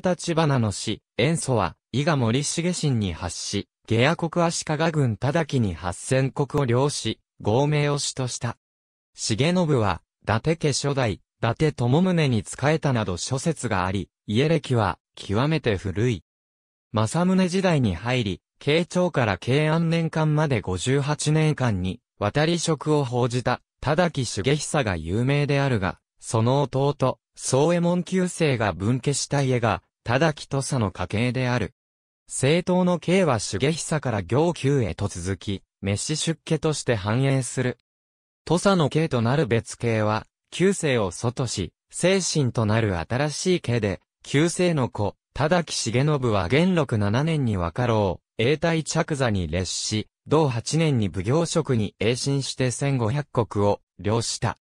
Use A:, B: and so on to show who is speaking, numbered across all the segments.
A: 立なの死、塩素は、伊賀森重信に発し、下野国足利軍忠きに八千国を領し、合名を主とした。重信は、伊達家初代、伊達智宗に仕えたなど諸説があり、家歴は、極めて古い。政宗時代に入り、慶長から慶安年間まで58年間に、渡り職を報じた、忠木重久が有名であるが、その弟、宗右衛門旧姓が分家した家が、忠木土佐の家系である。政党の系は重久から行宮へと続き、飯出家として繁栄する。土佐の系となる別系は、旧姓を外し、精神となる新しい家で、旧姓の子、忠木重信は元禄七年に若老、永代着座に列し、同八年に奉行職に栄進して千五百国を、領した。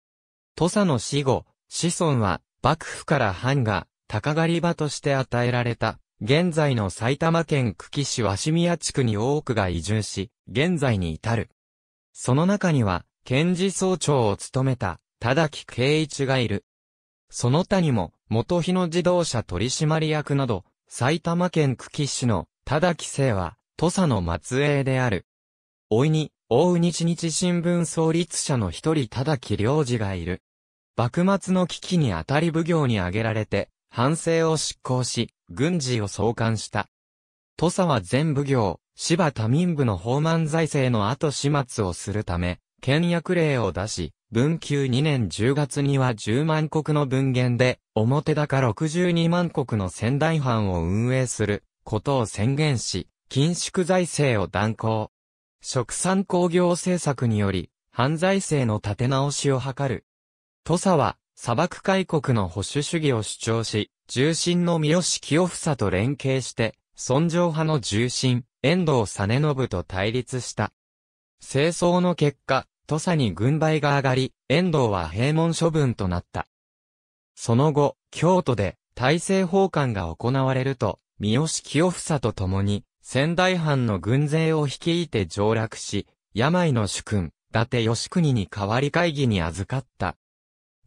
A: 土佐の死後、子孫は、幕府から藩が、鷹狩り場として与えられた、現在の埼玉県久喜市和鷲宮地区に多くが移住し、現在に至る。その中には、検事総長を務めた、田崎圭一がいる。その他にも、元日野自動車取締役など、埼玉県久喜市の田崎姓は、土佐の末裔である。老いに、大日日新聞創立者の一人田崎良二がいる。幕末の危機に当たり奉行に挙げられて、反省を執行し、軍事を創刊した。土佐は全奉行、芝多民部の放満財政の後始末をするため、倹約令を出し、文久2年10月には10万国の文言で、表高62万国の仙台藩を運営することを宣言し、緊縮財政を断行。食産工業政策により、犯罪性の立て直しを図る土佐は、砂漠開国の保守主義を主張し、重臣の三好清房と連携して、尊上派の重臣、遠藤実信と対立した。清掃の結果、土佐に軍配が上がり、遠藤は閉門処分となった。その後、京都で大政奉還が行われると、三好清房と共に、仙台藩の軍勢を率いて上洛し、病の主君、伊達義国に代わり会議に預かった。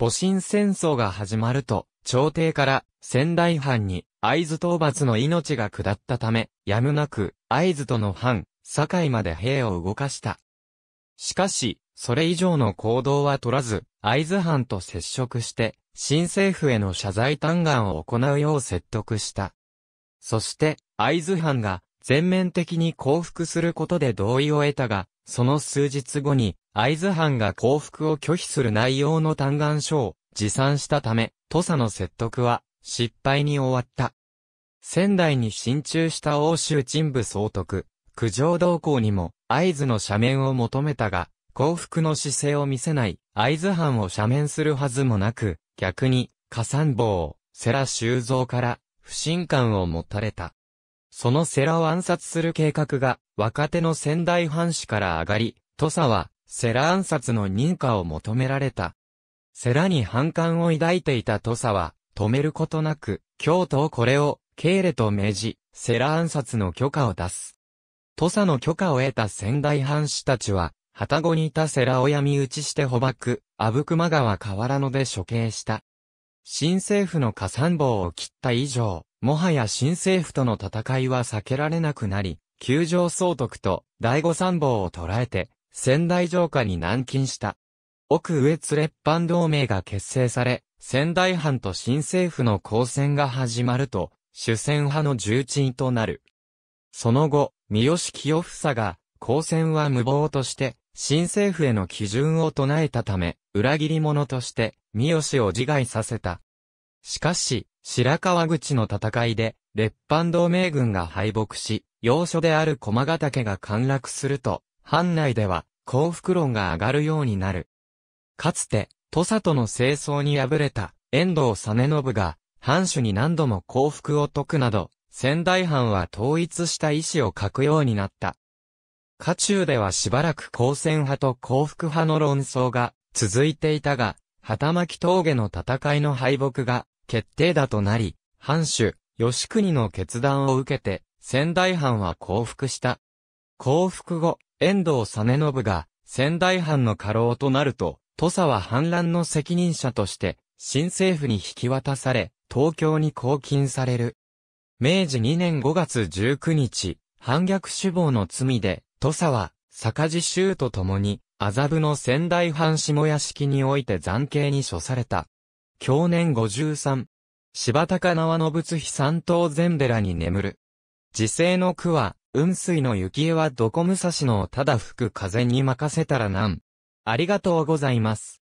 A: 戊辰戦争が始まると、朝廷から仙台藩に会津討伐の命が下ったため、やむなく会津との藩、堺まで兵を動かした。しかし、それ以上の行動は取らず、会津藩と接触して、新政府への謝罪嘆願を行うよう説得した。そして、会津藩が全面的に降伏することで同意を得たが、その数日後に、会津藩が降伏を拒否する内容の嘆願書を持参したため、土佐の説得は失敗に終わった。仙台に進駐した欧州陳部総督、九条同行にも会津の斜面を求めたが、降伏の姿勢を見せない会津藩を斜面するはずもなく、逆に、加山坊、世良修造から不信感を持たれた。その世良を暗殺する計画が若手の仙台藩士から上がり、土佐はセラ暗殺の認可を求められた。セラに反感を抱いていた土佐は、止めることなく、京都をこれを、ケーレと命じ、セラ暗殺の許可を出す。土佐の許可を得た仙台藩士たちは、旗子にいたセラを闇討ちして捕獲、阿武隈川河原野で処刑した。新政府の加算棒を切った以上、もはや新政府との戦いは避けられなくなり、九条総督と第五参謀を捕らえて、仙台城下に南禁した。奥上津列藩同盟が結成され、仙台藩と新政府の交戦が始まると、主戦派の重鎮となる。その後、三好清房が、交戦は無謀として、新政府への基準を唱えたため、裏切り者として、三好を自害させた。しかし、白川口の戦いで、列藩同盟軍が敗北し、要所である駒ヶ岳が陥落すると、藩内では、幸福論が上がるようになる。かつて、土佐との清掃に敗れた遠藤実信が、藩主に何度も幸福を解くなど、仙台藩は統一した意志を書くようになった。家中ではしばらく公戦派と幸福派の論争が続いていたが、旗巻峠の戦いの敗北が決定だとなり、藩主、吉国の決断を受けて、仙台藩は降伏した。降伏後、遠藤実信が仙台藩の家老となると、土佐は反乱の責任者として、新政府に引き渡され、東京に拘禁される。明治2年5月19日、反逆首謀の罪で、土佐は、坂地州と共に、麻布の仙台藩下屋敷において暫刑に処された。去年53、柴高縄の仏碑三島禅寺に眠る。時世の句は、雲水の雪絵はどこ武蔵のただ吹く風に任せたらなん。ありがとうございます。